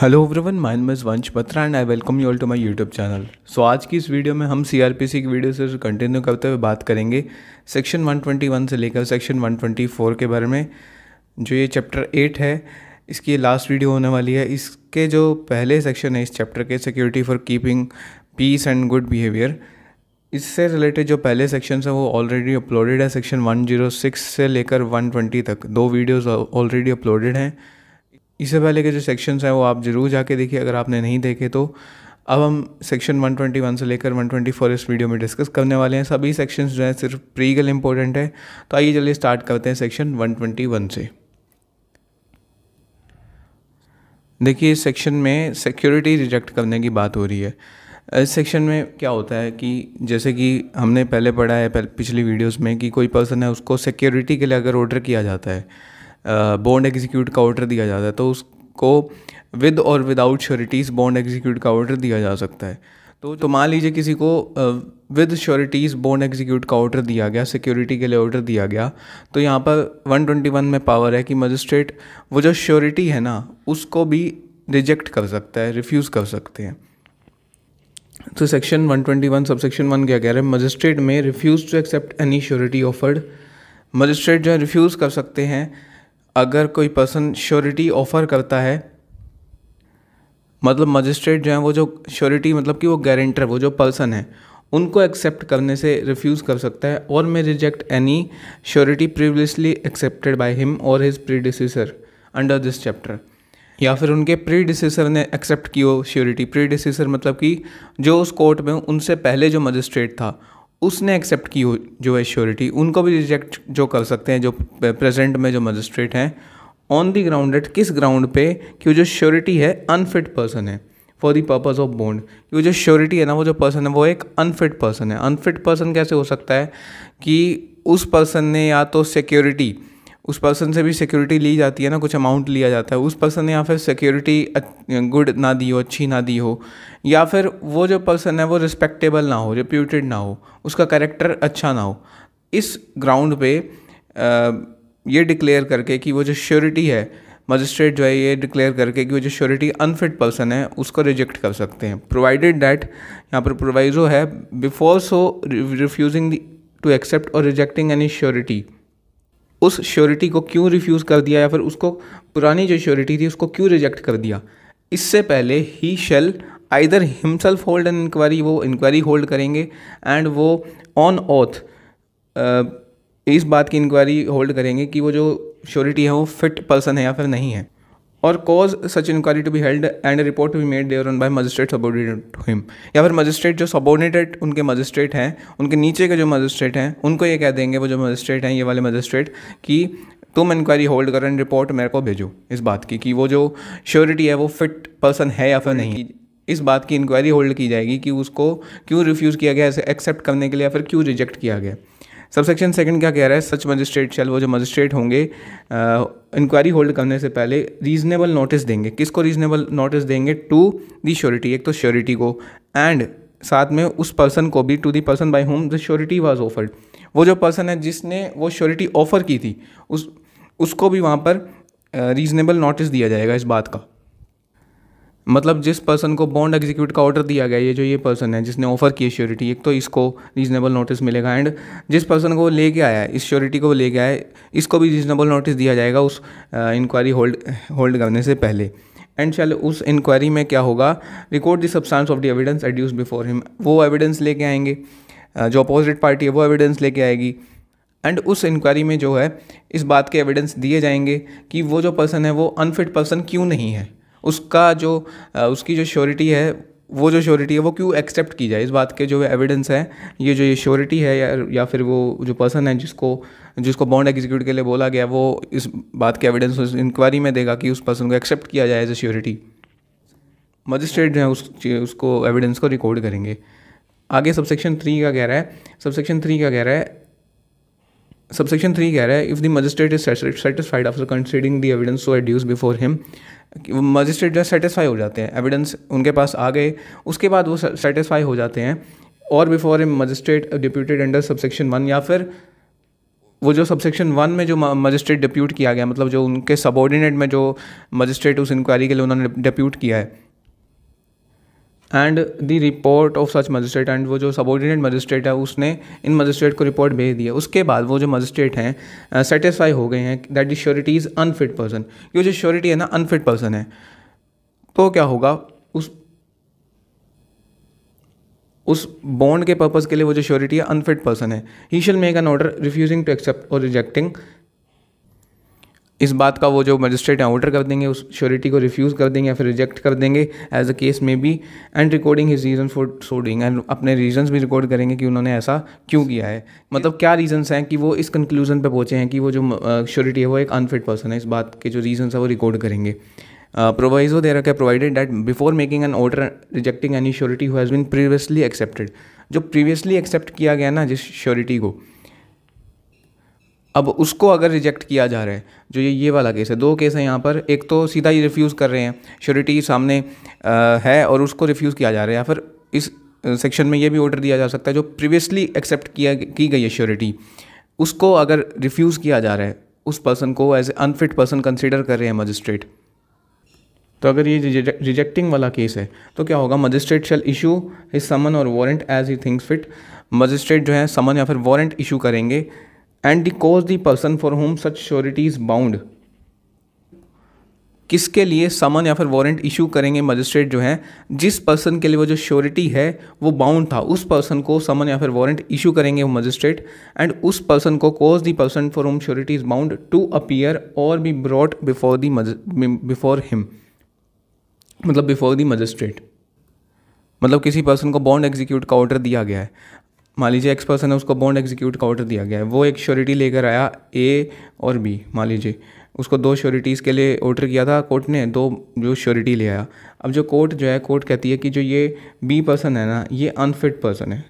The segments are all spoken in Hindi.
Hello everyone my name is Vansh Patra and I welcome you all to my YouTube channel so आज की इस वीडियो में हम सीआरपीसी की वीडियो से कंटिन्यू करते हुए बात करेंगे सेक्शन 121 से लेकर सेक्शन 124 के बारे में जो ये चैप्टर एट है इसकी लास्ट वीडियो होने वाली है इसके जो पहले सेक्शन है इस चैप्टर के security for keeping peace and good behaviour इससे रिलेटेड जो पहले सेक्शन है वो ऑलरेडी अपलोडेड है सेक्शन 106 से लेकर 120 तक दो वीडियोस ऑलरेडी अपलोडेड हैं इससे पहले के जो सेक्शंस हैं वो आप ज़रूर जाके देखिए अगर आपने नहीं देखे तो अब हम सेक्शन 121 से लेकर 124 इस वीडियो में डिस्कस करने वाले हैं सभी सेक्शंस जो हैं सिर्फ प्रीगल इंपॉर्टेंट है तो आइए चलिए स्टार्ट करते हैं सेक्शन 121 से देखिए इस सेक्शन में सिक्योरिटी रिजेक्ट करने की बात हो रही है इस सेक्शन में क्या होता है कि जैसे कि हमने पहले पढ़ा है पिछली वीडियोस में कि कोई पर्सन है उसको सिक्योरिटी के लिए अगर ऑर्डर किया जाता है बॉन्ड एग्जीक्यूट का ऑर्डर दिया जाता है तो उसको विद और विदाउट श्योरिटीज़ बॉन्ड एग्जीक्यूट का ऑर्डर दिया जा सकता है तो तो मान लीजिए किसी को विद श्योरिटीज़ बॉन्ड एग्जीक्यूट का ऑर्डर दिया गया सिक्योरिटी के लिए ऑर्डर दिया गया तो यहाँ पर 121 में पावर है कि मजिस्ट्रेट वो जो श्योरिटी है ना उसको भी रिजेक्ट कर सकता है रिफ्यूज़ कर सकते हैं तो सेक्शन 121 सब सेक्शन वन क्या कह रहे हैं मजिस्ट्रेट में refuse to accept any surety offered magistrate जो है रिफ्यूज़ कर सकते हैं अगर कोई पर्सन श्योरिटी ऑफ़र करता है मतलब मजिस्ट्रेट जो है वो जो श्योरिटी मतलब कि वो गारंटर वो जो पर्सन है उनको एक्सेप्ट करने से रिफ्यूज़ कर सकता है और may reject any surety previously accepted by him और his pre under this chapter या फिर उनके प्री ने एक्सेप्ट की हो श्योरिटी प्री मतलब कि जो उस कोर्ट में उनसे पहले जो मजिस्ट्रेट था उसने एक्सेप्ट की जो है श्योरिटी उनको भी रिजेक्ट जो कर सकते हैं जो प्रेजेंट में जो मजिस्ट्रेट हैं ऑन दी ग्राउंड एट किस ग्राउंड पे कि वो जो श्योरिटी है अनफिट पर्सन है फॉर दी पर्पज ऑफ कि वो जो श्योरिटी है ना वो जो पर्सन है वो एक अनफिट पर्सन है अनफिट पर्सन कैसे हो सकता है कि उस पर्सन ने या तो सिक्योरिटी उस पर्सन से भी सिक्योरिटी ली जाती है ना कुछ अमाउंट लिया जाता है उस पर्सन ने या फिर सिक्योरिटी गुड ना दी हो अच्छी ना दी हो या फिर वो जो पर्सन है वो रिस्पेक्टेबल ना हो रिप्यूटेड ना हो उसका करेक्टर अच्छा ना हो इस ग्राउंड पे ये डिक्लेयर करके कि वो जो श्योरिटी है मजिस्ट्रेट जो है ये डिक्लेयर करके कि वो जो श्योरिटी अनफिट पर्सन है उसको रिजेक्ट कर सकते हैं प्रोवाइडेड डैट यहाँ पर प्रोवाइजो है before so refusing to accept और रिजेक्टिंग एनी श्योरिटी उस श्योरिटी को क्यों रिफ्यूज़ कर दिया या फिर उसको पुरानी जो श्योरिटी थी उसको क्यों रिजेक्ट कर दिया इससे पहले ही shall either himself hold an inquiry वो इंक्वायरी होल्ड करेंगे एंड वो ऑन ऑथ इस बात की इंक्वायरी होल्ड करेंगे कि वो जो श्योरिटी है वो फिट पर्सन है या फिर नहीं है और cause such inquiry to be held and report to be made thereon by magistrate subordinate him या फिर मजिस्ट्रेट जो सबोर्डिनेटेड उनके मजिस्ट्रेट हैं उनके नीचे के जो मजिस्ट्रेट हैं उनको ये कह देंगे वो जो मजिस्ट्रेट हैं ये वाले मजिस्ट्रेट कि तुम इंक्वायरी होल्ड करें एंड रिपोर्ट मेरे को भेजो इस बात की कि वो जो श्योरिटी है वो फिट पर्सन है या फिर नहीं इस बात की इंक्वायरी होल्ड की जाएगी कि उसको क्यों रिफ्यूज़ किया गया एक्सेप्ट करने के लिए या फिर क्यों रिजेक्ट किया गया सब सेक्शन सेकंड क्या कह रहा है सच मजिस्ट्रेट शैल वो जो मजिस्ट्रेट होंगे इंक्वायरी होल्ड करने से पहले रीजनेबल नोटिस देंगे किसको रीजनेबल नोटिस देंगे टू दी श्योरिटी एक तो श्योरिटी को एंड साथ में उस पर्सन को भी to the person by whom the surety was offered वो जो पर्सन है जिसने वो श्योरिटी ऑफर की थी उस उसको भी वहाँ पर रीजनेबल नोटिस दिया जाएगा इस बात का मतलब जिस पर्सन को बॉन्ड एग्जीक्यूट का ऑर्डर दिया गया ये जो ये पर्सन है जिसने ऑफर की श्योरिटी एक तो इसको रीजनेबल नोटिस मिलेगा एंड जिस पर्सन को लेके आया है इस श्योरिटी को लेके आया है इसको भी रीजनेबल नोटिस दिया जाएगा उस इंक्वायरी होल्ड होल्ड करने से पहले एंड चल उस इंक्वायरी में क्या होगा record the substance of the evidence adduced before him वो एविडेंस लेके आएंगे जो अपोजिट पार्टी है वो एविडेंस लेके आएगी एंड उस इंक्वायरी में जो है इस बात के एविडेंस दिए जाएंगे कि वो जो पर्सन है वो अनफिट पर्सन क्यों नहीं है उसका जो उसकी जो श्योरिटी है वो जो श्योरिटी है वो क्यों एक्सेप्ट की जाए इस बात के जो एविडेंस है ये जो ये श्योरिटी है या या फिर वो जो पर्सन है जिसको जिसको बॉन्ड एग्जीक्यूट के लिए बोला गया वो इस बात के एविडेंस उस इंक्वायरी में देगा कि उस पर्सन को एक्सेप्ट किया जाए एज ए श्योरिटी मजिस्ट्रेट जो है उस उसको एविडेंस को रिकॉर्ड करेंगे आगे सबसेक्शन थ्री का कह रहा है सबसेक्शन थ्री का कह रहा है सबसेक्शन थ्री कह रहा है if the magistrate is satisfied after considering the evidence so adduced before him magistrate है सेटिस्फाई हो जाते हैं एविडेंस उनके पास आ गए उसके बाद वो सेटिस्फाई हो जाते हैं और before a magistrate deputed under subsection one या फिर वो जो सबसेक्शन वन में जो मजिस्ट्रेट डिप्यूट किया गया मतलब जो उनके सबॉर्डिनेट में जो मजिस्ट्रेट उस इंक्वायरी के लिए उन्होंने डिप्यूट किया है and the report of such magistrate and वो जो सबॉर्डिनेट मजिस्ट्रेट है उसने इन मजिस्ट्रेट को रिपोर्ट भेज दिया उसके बाद वो जो मजिस्ट्रेट हैं सेटिस्फाई हो गए हैं that the surety is unfit person क्योंकि जो श्योरिटी है ना अनफिट पर्सन है तो क्या होगा उस उस बॉन्ड के पर्पज़ के लिए वो जो श्योरिटी है अनफिट पर्सन है he shall make an order refusing to accept और रिजेक्टिंग इस बात का वो जो मजिस्ट्रेट हैं ऑर्डर कर देंगे उस श्योरिटी को रिफ्यूज़ कर देंगे या फिर रिजेक्ट कर देंगे as a case may be and recording his reason for so doing and अपने रीजन्स भी रिकॉर्ड करेंगे कि उन्होंने ऐसा क्यों किया है मतलब क्या रीजन्स हैं कि वो इस कंक्लूजन पे पहुँचे हैं कि वो जो श्योरिटी है वो एक अनफिट पर्सन है इस बात के जो रीज़न्स है वो रिकॉर्ड करेंगे प्रोवाइजो दे रखा है provided that before making an order rejecting any surety has been previously accepted जो प्रीवियसली एक्सेप्ट किया गया ना जिस श्योरिटी को अब उसको अगर रिजेक्ट किया जा रहा है जो ये ये वाला केस है दो केस हैं यहाँ पर एक तो सीधा ही रिफ्यूज़ कर रहे हैं श्योरिटी सामने आ, है और उसको रिफ्यूज़ किया जा रहा है या फिर इस सेक्शन में ये भी ऑर्डर दिया जा सकता है जो प्रीवियसली एक्सेप्ट किया की गई है श्योरिटी उसको अगर रिफ्यूज़ किया जा रहा है उस पर्सन को as a unfit person consider कर रहे हैं मजिस्ट्रेट तो अगर ये रिजेक्टिंग वाला केस है तो क्या होगा मजिस्ट्रेट शल इशू इस समन और warrant as he things fit magistrate जो है समन या फिर वारंट इशू करेंगे and the cause the person for whom such surety is bound किसके लिए समन या फिर वारंट इशू करेंगे मजिस्ट्रेट जो है जिस पर्सन के लिए वो जो श्योरिटी है वो बाउंड था उस पर्सन को समन या फिर वारंट इशू करेंगे वो मजिस्ट्रेट एंड उस पर्सन को cause the person for whom surety is bound to appear और be brought before the before him मतलब बिफोर दी मजिस्ट्रेट मतलब किसी पर्सन को बॉन्ड एग्जीक्यूट का ऑर्डर दिया गया है मान लीजिए एक्स पर्सन है उसको बॉन्ड एग्जीक्यूट का ऑर्डर दिया गया है वो एक श्योरिटी लेकर आया ए और बी मान लीजिए उसको दो श्योरिटीज़ के लिए ऑर्डर किया था कोर्ट ने दो जो श्योरिटी ले आया अब जो कोर्ट जो है कोर्ट कहती है कि जो ये बी पर्सन है ना ये अनफिट पर्सन है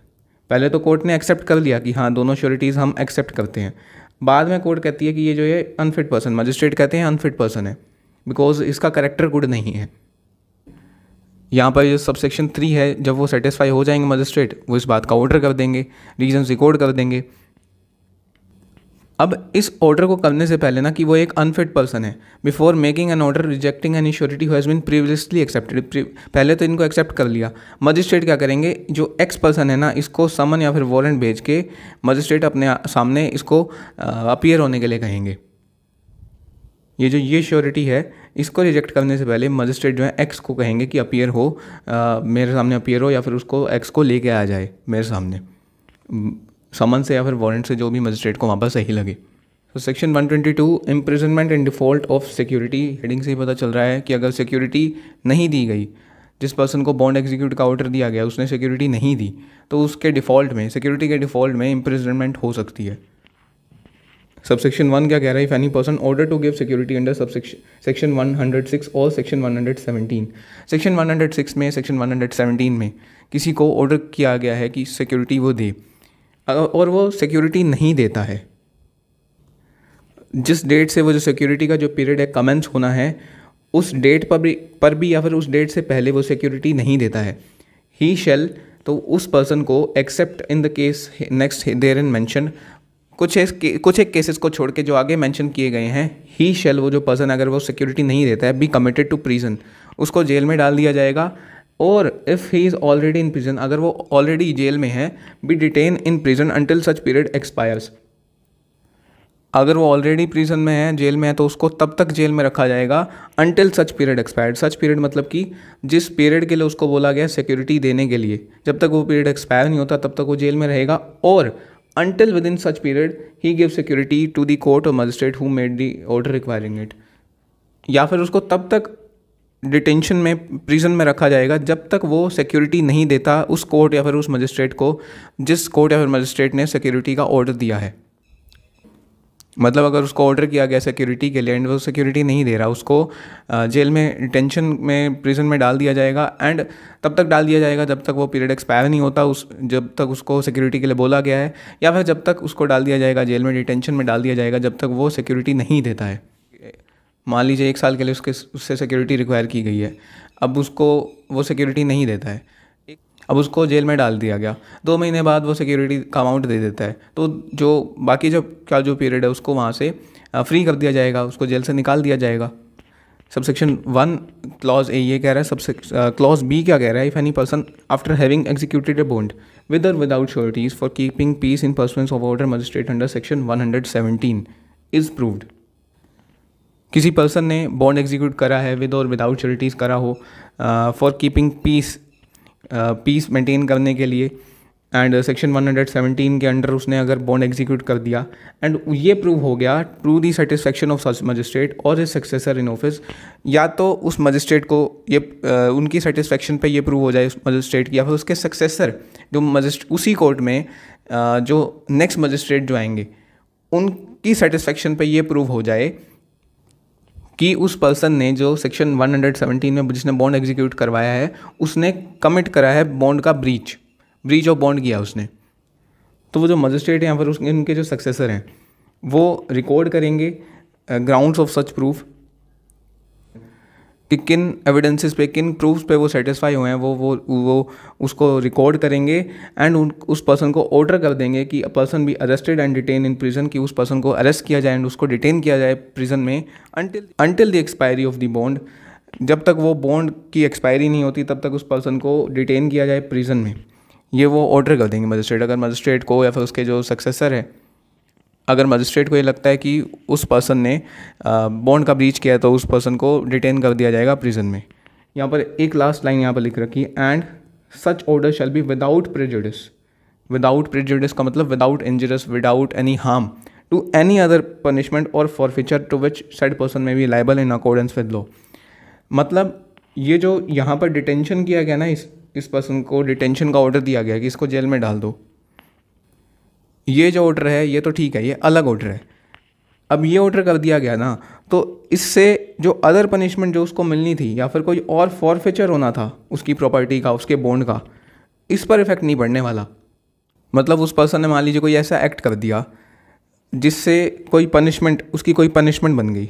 पहले तो कोर्ट ने एक्सेप्ट कर लिया कि हाँ दोनों श्योरिटीज़ हम एक्सेप्ट करते हैं बाद में कोर्ट कहती है कि ये जो ये अनफिट पर्सन मजिस्ट्रेट कहते हैं अनफिट पर्सन है बिकॉज इसका करेक्टर गुड नहीं है यहाँ पर जो सब सेक्शन थ्री है जब वो सेटिस्फाई हो जाएंगे मजिस्ट्रेट वो इस बात का ऑर्डर कर देंगे रीजन रिकॉर्ड कर देंगे अब इस ऑर्डर को करने से पहले ना कि वो एक अनफिट पर्सन है before making an order rejecting an surety has been previously accepted पहले तो इनको एक्सेप्ट कर लिया मजिस्ट्रेट क्या करेंगे जो एक्स पर्सन है ना इसको समन या फिर वारंट भेज के मजिस्ट्रेट अपने सामने इसको अपीयर होने के लिए कहेंगे ये जो ये श्योरिटी है इसको रिजेक्ट करने से पहले मजिस्ट्रेट जो है एक्स को कहेंगे कि अपियर हो आ, मेरे सामने अपियर हो या फिर उसको एक्स को लेके आ जाए मेरे सामने समन से या फिर वारंट से जो भी मजिस्ट्रेट को वहाँ पर सही लगे तो section 122 twenty two imprisonment in default of security heading से ही पता चल रहा है कि अगर सिक्योरिटी नहीं दी गई जिस पर्सन को बॉन्ड एग्जीक्यूट का ऑर्डर दिया गया उसने सिक्योरिटी नहीं दी तो उसके डिफ़ॉल्ट में सिक्योरिटी के डिफ़ॉल्ट में इम्प्रिजनमेंट हो सकती है सबसेक्शन वन क्या कह रहा है if any person order to give security under section one hundred six और section one hundred seventeen section one hundred six में सेक्शन वन हंड्रेड सेवनटीन में किसी को ऑर्डर किया गया है कि सिक्योरिटी वो दे और वो सिक्योरिटी नहीं देता है जिस डेट से वो जो सिक्योरिटी का जो पीरियड है कमेंस होना है उस डेट पर भी पर भी या फिर उस डेट से पहले वो सिक्योरिटी नहीं देता है ही शेल तो उस पर्सन को except in the case next therein mention कुछ एक कुछ एक केसेस को छोड़ के जो आगे मेंशन किए गए हैं ही शेल वो जो पर्सन अगर वो सिक्योरिटी नहीं देता है बी कमिटेड टू प्रिजन उसको जेल में डाल दिया जाएगा और if he is already in prison अगर वो ऑलरेडी जेल में है be detain in prison until such period expires अगर वो ऑलरेडी प्रिजन में है जेल में है तो उसको तब तक जेल में रखा जाएगा until such period expired such period मतलब कि जिस पीरियड के लिए उसको बोला गया सिक्योरिटी देने के लिए जब तक वो पीरियड एक्सपायर नहीं होता तब तक वो जेल में रहेगा और until within such period he give security to the court और magistrate who made the order requiring it या फिर उसको तब तक डिटेंशन में प्रिजन में रखा जाएगा जब तक वो सिक्योरिटी नहीं देता उस कोर्ट या फिर उस मजिस्ट्रेट को जिस कोर्ट या फिर मजिस्ट्रेट ने सिक्योरिटी का ऑर्डर दिया है मतलब अगर उसको ऑर्डर किया गया सिक्योरिटी के लिए एंड वो सिक्योरिटी नहीं दे रहा उसको जेल में टेंशन में प्रिजन में डाल दिया जाएगा एंड तब तक डाल दिया जाएगा जब तक वो पीरियड एक्सपायर नहीं होता उस जब तक उसको सिक्योरिटी के लिए बोला गया है या फिर जब तक उसको डाल दिया जाएगा जेल में डिटेंशन में डाल दिया जाएगा जब तक वो सिक्योरिटी नहीं देता है मान लीजिए एक साल के लिए उसके उससे सिक्योरिटी रिक्वायर की गई है अब उसको वो सिक्योरिटी नहीं देता है अब उसको जेल में डाल दिया गया दो महीने बाद वो सिक्योरिटी का अमाउंट दे देता है तो जो बाकी जब क्या जो पीरियड है उसको वहाँ से फ्री कर दिया जाएगा उसको जेल से निकाल दिया जाएगा सबसेक्शन वन क्लॉज ए ये कह रहा है सबसे क्लॉज बी क्या कह रहा है if any person after having executed a bond with और without sureties for keeping peace in pursuance of order magistrate under section one hundred seventeen is proved किसी पर्सन ने बॉन्ड एग्जीक्यूट करा है विद और विदाउट श्योरिटीज़ करा हो for keeping peace peace uh, maintain करने के लिए एंड सेक्शन 117 के अंडर उसने अगर बॉन्ड एग्जीक्यूट कर दिया एंड ये प्रूव हो गया to the satisfaction of such magistrate और इज सक्सेसर इन ऑफिस या तो उस मजिस्ट्रेट को ये uh, उनकी सेटिस्फेक्शन पे ये प्रूव हो जाए उस मजिस्ट्रेट की या फिर उसके सक्सेसर जो मजिस्ट उसी कोर्ट में uh, जो नेक्स्ट मजिस्ट्रेट जो आएंगे उनकी सेटिस्फेक्शन पे ये प्रूव हो जाए कि उस पर्सन ने जो सेक्शन 117 में जिसने बॉन्ड एग्जीक्यूट करवाया है उसने कमिट करा है बॉन्ड का ब्रीच ब्रीच ऑफ बॉन्ड किया उसने तो वो जो मजिस्ट्रेट यहाँ पर उनके जो सक्सेसर हैं वो रिकॉर्ड करेंगे ग्राउंड्स ऑफ सच प्रूफ कि किन एविडेंसेस पे किन प्रूफ्स पे वो सेटिस्फाई हुए हैं वो वो वो उसको रिकॉर्ड करेंगे एंड उन उस पर्सन को ऑर्डर कर देंगे कि पर्सन भी arrested and detain in prison कि उस पर्सन को अरेस्ट किया जाए एंड उसको डिटेन किया जाए प्रिजन में until until the expiry of the bond जब तक वो बॉन्ड की एक्सपायरी नहीं होती तब तक उस पर्सन को डिटेन किया जाए प्रिजन में ये वो ऑर्डर कर देंगे मजिस्ट्रेट अगर मजिस्ट्रेट को या फिर उसके जो सक्सेसर है अगर मजिस्ट्रेट को ये लगता है कि उस पर्सन ने बॉन्ड का ब्रीच किया है तो उस पर्सन को डिटेन कर दिया जाएगा प्रिजन में यहाँ पर एक लास्ट लाइन यहाँ पर लिख रखी है and such order shall be without prejudice without prejudice का मतलब without injurious without any harm to any other punishment और forfeiture to which said person may be liable in accordance with law मतलब ये जो यहाँ पर डिटेंशन किया गया ना इस इस पर्सन को डिटेंशन का ऑर्डर दिया गया कि इसको जेल में डाल दो ये जो ऑर्डर है ये तो ठीक है ये अलग ऑर्डर है अब ये ऑर्डर कर दिया गया ना तो इससे जो अदर पनिशमेंट जो उसको मिलनी थी या फिर कोई और फॉरफेचर होना था उसकी प्रॉपर्टी का उसके बॉन्ड का इस पर इफ़ेक्ट नहीं पड़ने वाला मतलब उस पर्सन ने मान लीजिए कोई ऐसा एक्ट कर दिया जिससे कोई पनिशमेंट उसकी कोई पनिशमेंट बन गई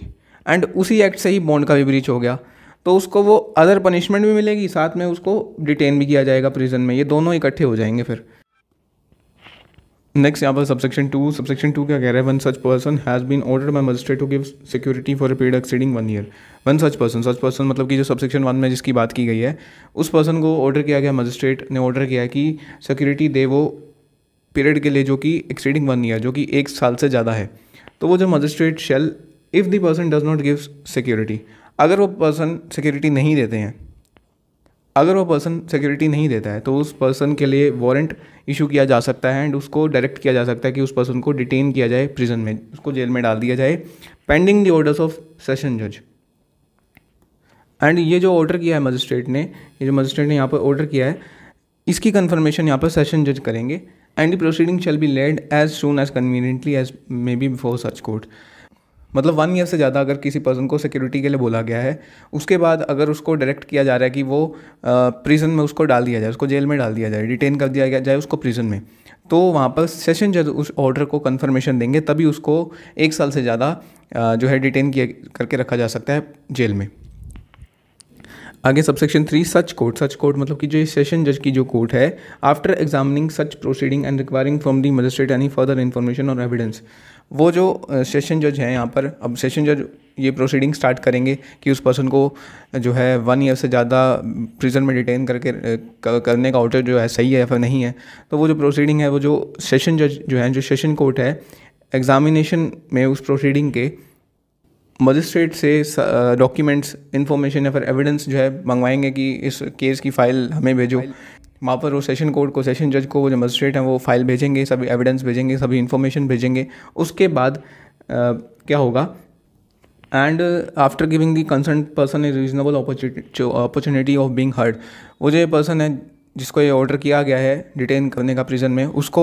एंड उसी एक्ट से ही बॉन्ड का भी ब्रीच हो गया तो उसको वो अदर पनिशमेंट भी मिलेगी साथ में उसको डिटेन भी किया जाएगा प्रिजन में ये दोनों इकट्ठे हो जाएंगे फिर नेक्स्ट यहाँ पर सबसेक्शन टू सबसेक्शन टू क्या कह रहा है when such person has been order by magistrate to give security for a period exceeding one year when such person such person मतलब कि जो सबसेक्शन वन में जिसकी बात की गई है उस पर्सन को ऑर्डर किया गया मजिस्ट्रेट ने ऑर्डर किया कि सिक्योरिटी दे वो पीरियड के लिए जो कि एक्सीडिंग वन ईयर जो कि एक साल से ज़्यादा है तो वो जो magistrate shall if the person does not give security अगर वो पर्सन सिक्योरिटी नहीं देते हैं अगर वो पर्सन सिक्योरिटी नहीं देता है तो उस पर्सन के लिए वारंट इशू किया जा सकता है एंड उसको डायरेक्ट किया जा सकता है कि उस पर्सन को डिटेन किया जाए प्रिजन में उसको जेल में डाल दिया जाए pending the orders of session जज एंड ये जो ऑर्डर किया है मजिस्ट्रेट ने ये जो मजिस्ट्रेट ने यहाँ पर ऑर्डर किया है इसकी कन्फर्मेशन यहाँ पर सेशन जज करेंगे and the proceeding shall be laid as soon as conveniently as may be before such court मतलब वन ईयर से ज़्यादा अगर किसी पर्सन को सिक्योरिटी के लिए बोला गया है उसके बाद अगर उसको डायरेक्ट किया जा रहा है कि वो प्रिजन में उसको डाल दिया जाए उसको जेल में डाल दिया जाए डिटेन कर दिया जाए उसको प्रिजन में तो वहाँ पर सेशन जज उस ऑर्डर को कन्फर्मेशन देंगे तभी उसको एक साल से ज़्यादा जो है डिटेन किया करके रखा जा सकता है जेल में आगे subsection three such court such court मतलब कि जो सेशन जज की जो कोर्ट है after examining such proceeding and requiring from the magistrate any further information और एविडेंस वो जो सेशन जज हैं यहाँ पर अब सेशन जज ये प्रोसीडिंग स्टार्ट करेंगे कि उस पर्सन को जो है वन ईयर से ज़्यादा प्रिजन में डिटेन करके करने का ऑर्डर जो है सही है या फिर नहीं है तो वो जो प्रोसीडिंग है वो जो सेशन जज जो है जो सेशन कोर्ट है एग्ज़ामिनेशन में उस प्रोसीडिंग के मजिस्ट्रेट से डॉक्यूमेंट्स इन्फॉर्मेशन या फिर एविडेंस जो है मंगवाएंगे कि इस केस की फ़ाइल हमें भेजो वहाँ पर वो सेशन कोर्ट को सेशन जज को वो जो मजिस्ट्रेट हैं वो फाइल भेजेंगे सभी एविडेंस भेजेंगे सभी इन्फॉर्मेशन भेजेंगे उसके बाद आ, क्या होगा and after giving the concern person a reasonable opportunity of being heard वो जो पर्सन है जिसको ये ऑर्डर किया गया है डिटेन करने का प्रिजन में उसको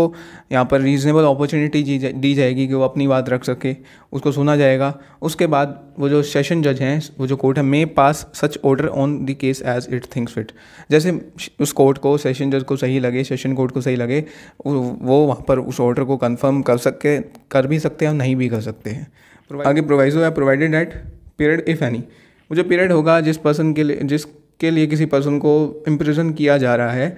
यहाँ पर रीज़नेबल अपॉर्चुनिटी दी दी जाएगी कि वो अपनी बात रख सके उसको सुना जाएगा उसके बाद वो जो सेशन जज हैं वो जो कोर्ट है may pass such order on the case as it thinks fit जैसे उस कोर्ट को सेशन जज को सही लगे सेशन कोर्ट को सही लगे वो वहाँ पर उस ऑर्डर को कन्फर्म कर सके कर भी सकते हैं और नहीं भी कर सकते हैं आगे प्रोवाइजो है provided at period if any वो जो पीरियड होगा जिस पर्सन के लिए जिस के लिए किसी पर्सन को इम्प्रिजन किया जा रहा है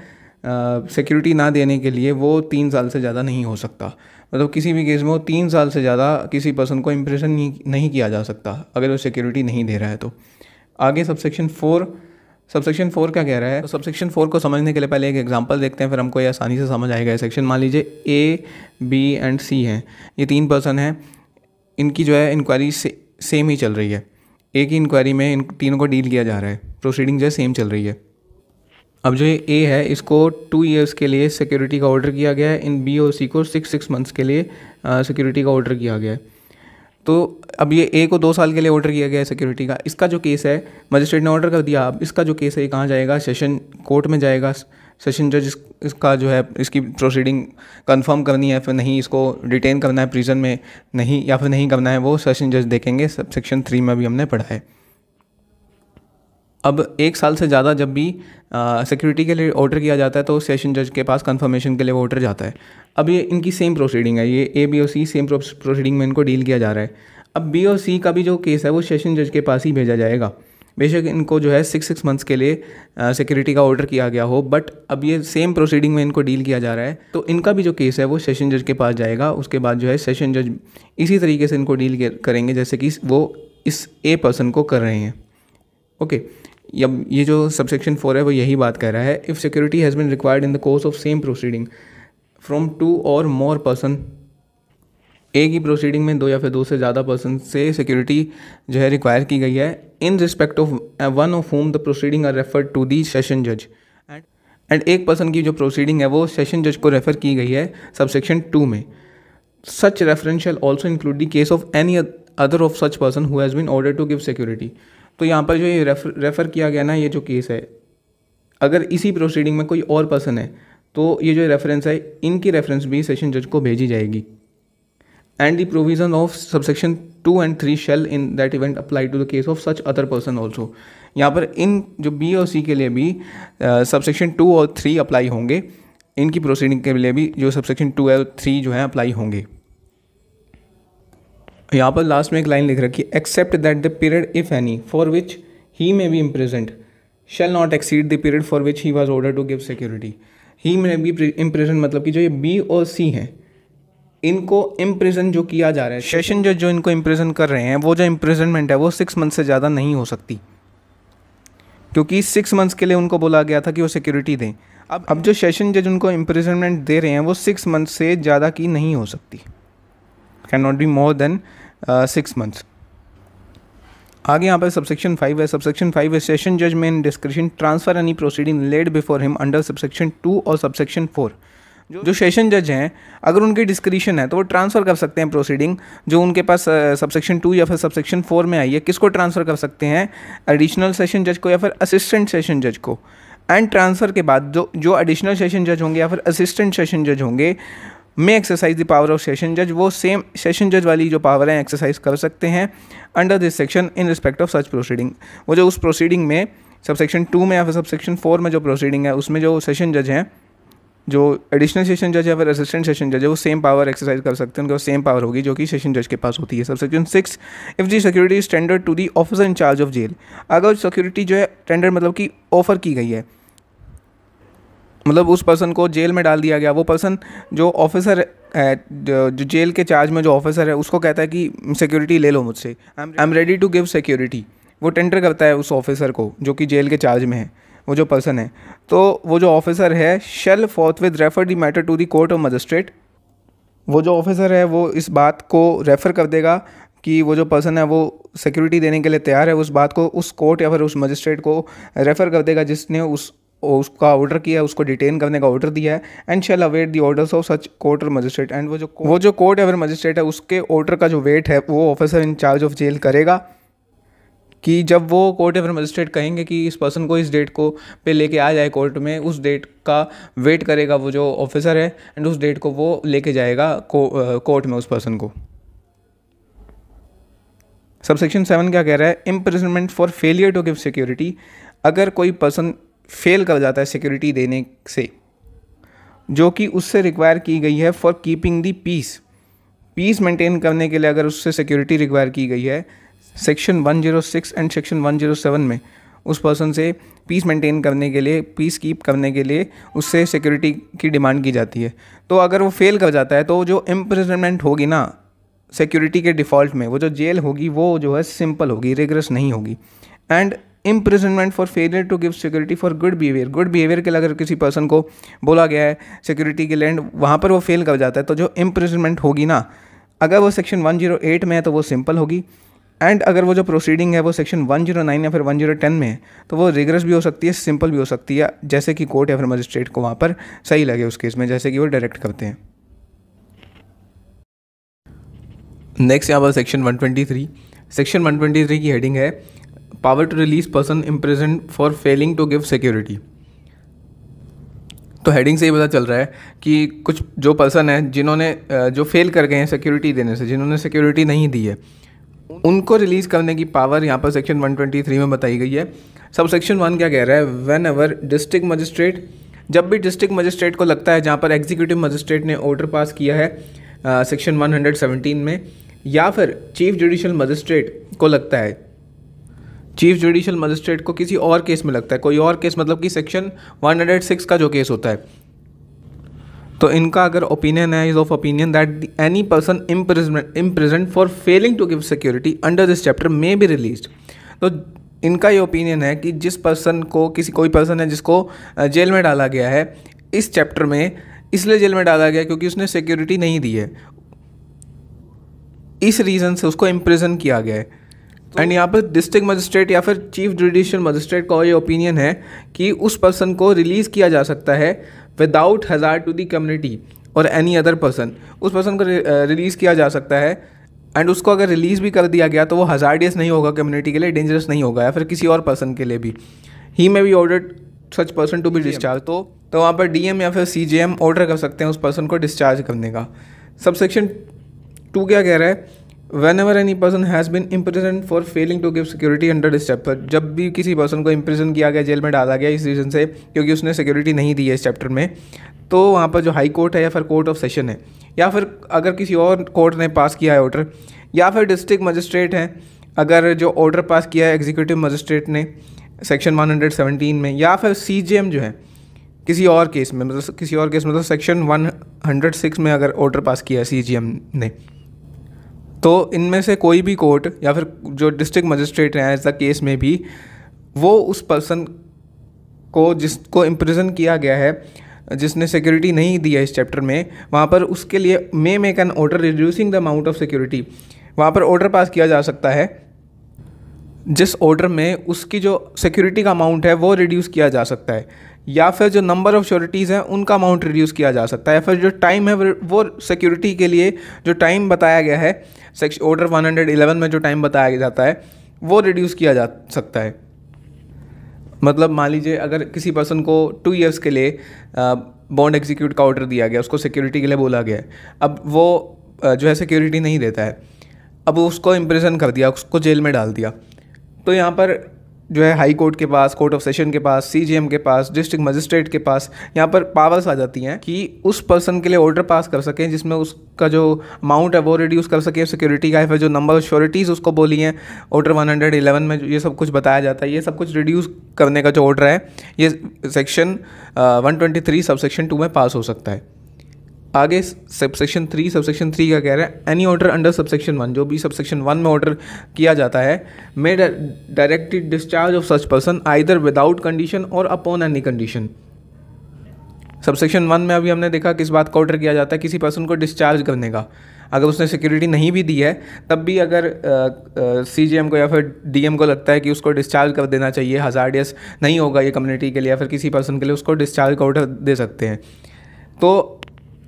सिक्योरिटी ना देने के लिए वो तीन साल से ज़्यादा नहीं हो सकता मतलब किसी भी केस में वो तीन साल से ज़्यादा किसी पर्सन को इम्प्रेशन नहीं, नहीं किया जा सकता अगर वो सिक्योरिटी नहीं दे रहा है तो आगे सबसेक्शन फोर सबसेक्शन फोर क्या कह रहा है तो सबसेक्शन फोर को समझने के लिए पहले एक एग्जांपल देखते हैं फिर हमको ये आसानी से समझ आएगा सेक्शन मान लीजिए ए बी एंड सी हैं ये तीन पर्सन हैं इनकी जो है इंक्वायरी से, सेम ही चल रही है एक ही इंक्वायरी में इन तीनों को डील किया जा रहा है प्रोसीडिंग जो है सेम चल रही है अब जो ये ए है इसको टू इयर्स के लिए सिक्योरिटी का ऑर्डर किया गया है इन बी और सी को सिक्स सिक्स मंथ्स के लिए सिक्योरिटी uh, का ऑर्डर किया गया है तो अब ये ए को दो साल के लिए ऑर्डर किया गया है सिक्योरिटी का इसका जो केस है मजिस्ट्रेट ने ऑर्डर कर दिया अब इसका जो केस है ये कहाँ जाएगा सेशन कोर्ट में जाएगा सेशन जज इसका जो है इसकी प्रोसीडिंग कंफर्म करनी है फिर नहीं इसको डिटेन करना है प्रिजन में नहीं या फिर नहीं करना है वो सेशन जज देखेंगे सब सेक्शन थ्री में भी हमने पढ़ा है अब एक साल से ज़्यादा जब भी सिक्योरिटी के लिए ऑर्डर किया जाता है तो सेशन जज के पास कंफर्मेशन के लिए वो ऑर्डर जाता है अब ये इनकी सेम प्रोसीडिंग है ये A B O C same proceeding में इनको डील किया जा रहा है अब बी ओ सी का भी जो केस है वो सेशन जज के पास ही भेजा जाएगा बेशक इनको जो है सिक्स सिक्स मंथ्स के लिए सिक्योरिटी का ऑर्डर किया गया हो बट अब ये सेम प्रोसीडिंग में इनको डील किया जा रहा है तो इनका भी जो केस है वो सेशन जज के पास जाएगा उसके बाद जो है सेशन जज इसी तरीके से इनको डील करेंगे जैसे कि वो इस ए पर्सन को कर रहे हैं ओके okay. अब ये जो सबसेक्शन फोर है वो यही बात कर रहा है if security has been required in the course of same proceeding from two और मोर पर्सन एक ही प्रोसीडिंग में दो या फिर दो से ज़्यादा पर्सन से सिक्योरिटी जो है रिक्वायर की गई है in respect of one of whom the proceeding are refer to the session जज एंड एंड एक पर्सन की जो प्रोसीडिंग है वो सेशन जज को रेफ़र की गई है सबसेक्शन टू में such referential also include the case of any other of such person who has been order to give security तो यहाँ पर जो ये रेफर रेफ़र किया गया ना ये जो केस है अगर इसी प्रोसीडिंग में कोई और पर्सन है तो ये जो रेफरेंस है इनकी रेफरेंस भी सेशन जज को भेजी जाएगी and the provision of subsection two and three shall in that event apply to the case of such other person also यहाँ पर इन जो बी और सी के लिए भी सबसेक्शन टू और थ्री अप्लाई होंगे इनकी प्रोसीडिंग के लिए भी जो सबसेक्शन टू और थ्री जो है अप्लाई होंगे यहाँ पर लास्ट में एक लाइन लिख रखी है except that the period if any for which he may be imprisoned shall not exceed the period for which he was order to give security he may be imprisoned मतलब कि जो ये बी और सी हैं इनको इम्प्रेजन जो किया जा रहा है सेशन जो जो इनको इम्प्रेजन कर रहे हैं वो जो इम्प्रेजनमेंट है वो सिक्स मंथ से ज़्यादा नहीं हो सकती क्योंकि सिक्स मंथ्स के लिए उनको बोला गया था कि वो सिक्योरिटी दें अब अब जो सेशन जज उनको इम्प्रेजनमेंट दे रहे हैं वो सिक्स मंथ से ज़्यादा की नहीं हो सकती cannot be more than six months आगे यहाँ पर सबसेक्शन फाइव है सबसेक्शन फाइव है सेशन जज may discretion transfer any proceeding laid before him under subsection two और सबसेक्शन फोर जो सेशन जज हैं अगर उनकी डिस्क्रिप्शन है तो वो ट्रांसफ़र कर सकते हैं प्रोसीडिंग जो उनके पास सबसेक्शन uh, टू या फिर सबसेक्शन फोर में आई है किसको ट्रांसफ़र कर सकते हैं एडिशनल सेशन जज को या फिर असिस्टेंट सेशन जज को एंड ट्रांसफ़र के बाद जो जो एडिशनल सेशन जज होंगे या फिर असिस्टेंट सेशन जज होंगे may exercise the power of session जज वो सेम सेशन जज वाली जो पावर है एक्सरसाइज कर सकते हैं under this section in respect of such proceeding वो जो उस प्रोसीडिंग में सब सेक्शन टू में या फिर सब सेक्शन फोर में जो प्रोसीडिंग है उसमें जो सेशन जज हैं जो एडिशनल सेशन जज है फिर असिस्टेंट सेशन जज है वो सेम पावर एक्सरसाइज कर सकते हैं उनके पास सेम पावर होगी जो कि सेशन जज के पास होती है sub section six if the security standard to the officer charge of jail अगर सिक्योरिटी जो है टेंडर मतलब कि ऑफर की गई है मतलब उस पर्सन को जेल में डाल दिया गया वो पर्सन जो ऑफिसर जो जेल के चार्ज में जो ऑफिसर है उसको कहता है कि सिक्योरिटी ले लो मुझसे I am ready to give security वो टेंडर करता है उस ऑफिसर को जो कि जेल के चार्ज में है वो जो पर्सन है तो वो जो ऑफिसर है shall forthwith refer the matter to the court of magistrate वो जो ऑफिसर है वो इस बात को रेफ़र कर देगा कि वो जो पर्सन है वो सिक्योरिटी देने के लिए तैयार है उस बात को उस कोर्ट या फिर उस मजिस्ट्रेट को रेफ़र कर देगा जिसने उस उसका ऑर्डर किया उसको डिटेन करने का ऑर्डर दिया है and shall await the orders of such court और मजिस्ट्रेट एंड वो जो वो जो कोर्ट एवर मजिस्ट्रेट है उसके ऑर्डर का जो वेट है वो ऑफिसर इंचार्ज ऑफ जेल करेगा कि जब वो कोर्ट एवर मजिस्ट्रेट कहेंगे कि इस पर्सन को इस डेट को पे लेके आ जाए कोर्ट में उस डेट का वेट करेगा वो जो ऑफिसर है एंड उस डेट को वो लेके जाएगा कोर्ट में उस पर्सन को सबसेक्शन सेवन क्या कह रहा है imprisonment for failure to give security अगर कोई पर्सन फेल कर जाता है सिक्योरिटी देने से जो कि उससे रिक्वायर की गई है for keeping the peace peace maintain करने के लिए अगर उससे सिक्योरिटी रिक्वायर की गई है सेक्शन 106 एंड सेक्शन 107 में उस पर्सन से पीस मेंटेन करने के लिए पीस कीप करने के लिए उससे सिक्योरिटी की डिमांड की जाती है तो अगर वो फेल कर जाता है तो जो इम्प्रिजनमेंट होगी ना सिक्योरिटी के डिफ़ॉल्ट में वो जो जेल होगी वो जो है सिंपल होगी रिग्रेस नहीं होगी and imprisonment for failure to give security for good behaviour good behaviour के लिए अगर किसी पर्सन को बोला गया है सिक्योरिटी के लैंड वहाँ पर वो फेल कर जाता है तो जो इम्प्रिजनमेंट होगी ना अगर वो सेक्शन 108 में है तो वो सिंपल होगी एंड अगर वो जो प्रोसीडिंग है वो सेक्शन 109 या फिर 110 में है तो वो रिग्रेस भी हो सकती है सिंपल भी हो सकती है जैसे कि कोर्ट या फिर मजिस्ट्रेट को वहाँ पर सही लगे उस केस में जैसे कि वो डायरेक्ट करते हैं नेक्स्ट यहाँ पर सेक्शन 123 सेक्शन 123 की हेडिंग है power to release person imprisoned for failing to give security तो हेडिंग से ये पता चल रहा है कि कुछ जो पर्सन है जिन्होंने जो फेल कर गए हैं सिक्योरिटी देने से जिन्होंने सिक्योरिटी नहीं दी है उनको रिलीज़ करने की पावर यहाँ पर सेक्शन 123 में बताई गई है सब सेक्शन वन क्या कह रहा है वेन एवर डिस्ट्रिक्ट मजिस्ट्रेट जब भी डिस्ट्रिक्ट मजिस्ट्रेट को लगता है जहाँ पर एग्जीक्यूटिव मजिस्ट्रेट ने ऑर्डर पास किया है सेक्शन uh, 117 में या फिर चीफ जुडिशल मजिस्ट्रेट को लगता है चीफ जुडिशल मजिस्ट्रेट को किसी और केस में लगता है कोई और केस मतलब कि सेक्शन 106 का जो केस होता है तो इनका अगर ओपिनियन है is of opinion that any person imprisoned for failing to give security under this chapter may be release तो इनका ये ओपिनियन है कि जिस पर्सन को किसी कोई पर्सन है जिसको जेल में डाला गया है इस चैप्टर में इसलिए जेल में डाला गया क्योंकि उसने सिक्योरिटी नहीं दी है इस रीज़न से उसको इम्प्रिजन किया गया है एंड तो- यहाँ पर डिस्ट्रिक्ट मजिस्ट्रेट या फिर चीफ जुडिशियल मजिस्ट्रेट का ये ओपिनियन है कि उस पर्सन को रिलीज़ किया जा सकता है without hazard to the community और एनी अदर पर्सन उस पर्सन को रिलीज़ किया जा सकता है एंड उसको अगर रिलीज़ भी कर दिया गया तो वो हज़ार्डियस नहीं होगा कम्युनिटी के लिए डेंजरस नहीं होगा या फिर किसी और पर्सन के लिए भी he may be order such person to be discharge तो तो वहाँ पर डीएम या फिर सीजेएम ऑर्डर कर सकते हैं उस पर्सन को डिस्चार्ज करने का सब सेक्शन टू क्या कह रहा है whenever any person has been imprisoned for failing to give security under this chapter जब भी किसी पर्सन को इम्प्रिजन किया गया जेल में डाला गया इस रीज़न से क्योंकि उसने सिक्योरिटी नहीं दी है इस चैप्टर में तो वहाँ पर जो हाई कोर्ट है या फिर कोर्ट ऑफ सेशन है या फिर अगर किसी और कोर्ट ने पास किया है ऑर्डर या फिर डिस्ट्रिक्ट मजिस्ट्रेट हैं अगर जो ऑर्डर पास किया है एग्जीक्यूटिव मजिस्ट्रेट ने सेक्शन 117 में या फिर सी जो है किसी और केस में मतलब किसी और केस मतलब सेक्शन 106 में अगर ऑर्डर पास किया है सी ने तो इनमें से कोई भी कोर्ट या फिर जो डिस्ट्रिक्ट मजिस्ट्रेट हैं ऐसा केस में भी वो उस पर्सन को जिसको इम्प्रिजन किया गया है जिसने सिक्योरिटी नहीं दी है इस चैप्टर में वहाँ पर उसके लिए may make an order reducing the amount of security वहाँ पर ऑर्डर पास किया जा सकता है जिस ऑर्डर में उसकी जो सिक्योरिटी का अमाउंट है वो रिड्यूस किया जा सकता है या फिर जो नंबर ऑफ़ श्योरिटीज़ हैं उनका अमाउंट रिड्यूस किया जा सकता है या फिर जो टाइम है वो सिक्योरिटी के लिए जो टाइम बताया गया है सेक्शन ऑर्डर 111 में जो टाइम बताया जाता है वो रिड्यूस किया जा सकता है मतलब मान लीजिए अगर किसी पर्सन को टू ईयर्स के लिए बॉन्ड एग्जीक्यूट का ऑर्डर दिया गया उसको सिक्योरिटी के लिए बोला गया अब वो जो है सिक्योरिटी नहीं देता है अब उसको इम्प्रेशन कर दिया उसको जेल में डाल दिया तो यहाँ पर जो है हाई कोर्ट के पास कोर्ट ऑफ सेशन के पास सी के पास डिस्ट्रिक्ट मजिस्ट्रेट के पास यहाँ पर पावर्स आ जाती हैं कि उस पर्सन के लिए ऑर्डर पास कर सकें जिसमें उसका जो अमाउंट है वो रिड्यूस कर सकें सिक्योरिटी का है जो नंबर ऑफ श्योरिटीज़ उसको बोली हैं ऑर्डर 111 में ये सब कुछ बताया जाता है ये सब कुछ रिड्यूस करने का जो ऑर्डर है ये section one twenty three sub section two में पास हो सकता है आगे सबसेक्शन थ्री सबसेक्शन थ्री का कह रहा है any order under subsection one जो भी सबसेक्शन वन में ऑर्डर किया जाता है may directed discharge of such person either without condition और upon any condition subsection one में अभी हमने देखा किस बात का ऑर्डर किया जाता है किसी पर्सन को डिस्चार्ज करने का अगर उसने सिक्योरिटी नहीं भी दी है तब भी अगर सी uh, uh, को या फिर एम को लगता है कि उसको डिस्चार्ज कर देना चाहिए हज़ार्डियस नहीं होगा ये कम्युनिटी के लिए या फिर किसी पर्सन के लिए उसको डिस्चार्ज का ऑर्डर दे सकते हैं तो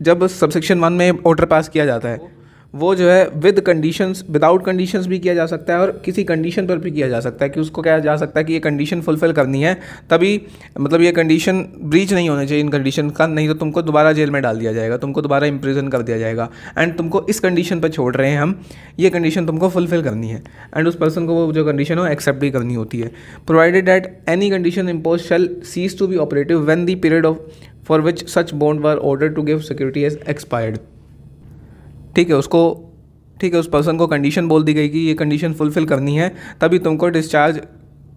जब सबसेक्शन वन में ऑर्डर पास किया जाता है वो जो है विद कंडीशंस विदाउट कंडीशंस भी किया जा सकता है और किसी कंडीशन पर भी किया जा सकता है कि उसको कहा जा सकता है कि ये कंडीशन फुलफ़िल करनी है तभी मतलब ये कंडीशन ब्रीच नहीं होना चाहिए इन कंडीशन का नहीं तो तुमको दोबारा जेल में डाल दिया जाएगा तुमको दोबारा इम्प्रिजन कर दिया जाएगा एंड तुमको इस कंडीशन पर छोड़ रहे हैं हम ये कंडीशन तुमको फुलफ़िल करनी है एंड उस पर्सन को वो जो कंडीशन हो एक्सेप्ट भी करनी होती है provided that any condition impose shall cease to be operative when the period of for which such bond were order to give security has expired ठीक है उसको ठीक है उस पर्सन को कंडीशन बोल दी गई कि ये कंडीशन फुलफिल करनी है तभी तुमको डिस्चार्ज